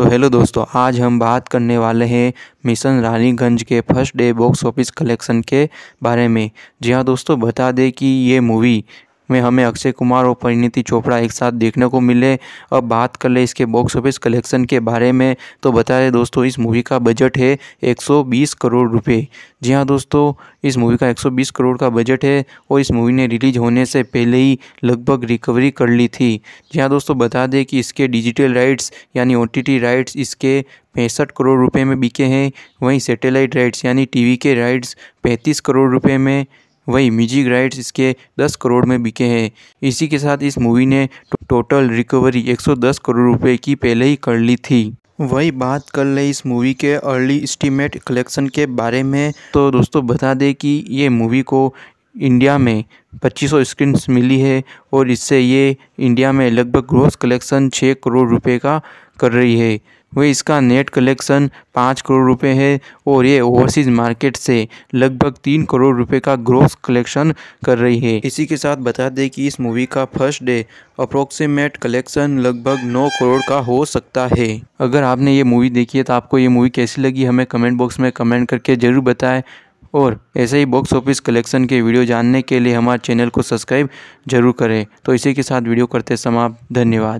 तो हेलो दोस्तों आज हम बात करने वाले हैं मिशन रानीगंज के first day box office collection के बारे में जी हाँ दोस्तों बता दें कि ये मूवी में हमें अक्षय कुमार और परिणीति चोपड़ा एक साथ देखने को मिले अब बात कर ले इसके बॉक्स ऑफिस कलेक्शन के बारे में तो बता दें दोस्तों इस मूवी का बजट है एक करोड़ रुपये जी हाँ दोस्तों इस मूवी का 120 करोड़ का बजट है और इस मूवी ने रिलीज होने से पहले ही लगभग रिकवरी कर ली थी जी हाँ दोस्तों बता दें कि इसके डिजिटल राइट्स यानी ओ राइट्स इसके पैंसठ करोड़ रुपए में बिके हैं वहीं सैटेलाइट राइट्स यानी टीवी के राइट्स पैंतीस करोड़ रुपए में वहीं म्यूजिक राइट्स इसके 10 करोड़ में बिके हैं इसी के साथ इस मूवी ने टोटल रिकवरी 110 करोड़ रुपए की पहले ही कर ली थी वही बात कर ले इस मूवी के अर्ली इस्टीमेट कलेक्शन के बारे में तो दोस्तों बता दें कि ये मूवी को इंडिया में 2500 स्क्रीन्स मिली है और इससे ये इंडिया में लगभग ग्रोस कलेक्शन 6 करोड़ रुपए का कर रही है वह इसका नेट कलेक्शन पाँच करोड़ रुपए है और ये ओवरसीज़ मार्केट से लगभग तीन करोड़ रुपए का ग्रोस कलेक्शन कर रही है इसी के साथ बता दें कि इस मूवी का फर्स्ट डे अप्रोक्सीमेट कलेक्शन लगभग नौ करोड़ का हो सकता है अगर आपने ये मूवी देखी है तो आपको ये मूवी कैसी लगी हमें कमेंट बॉक्स में कमेंट करके ज़रूर बताएं और ऐसे ही बॉक्स ऑफिस कलेक्शन के वीडियो जानने के लिए हमारे चैनल को सब्सक्राइब जरूर करें तो इसी के साथ वीडियो करते समाप्त धन्यवाद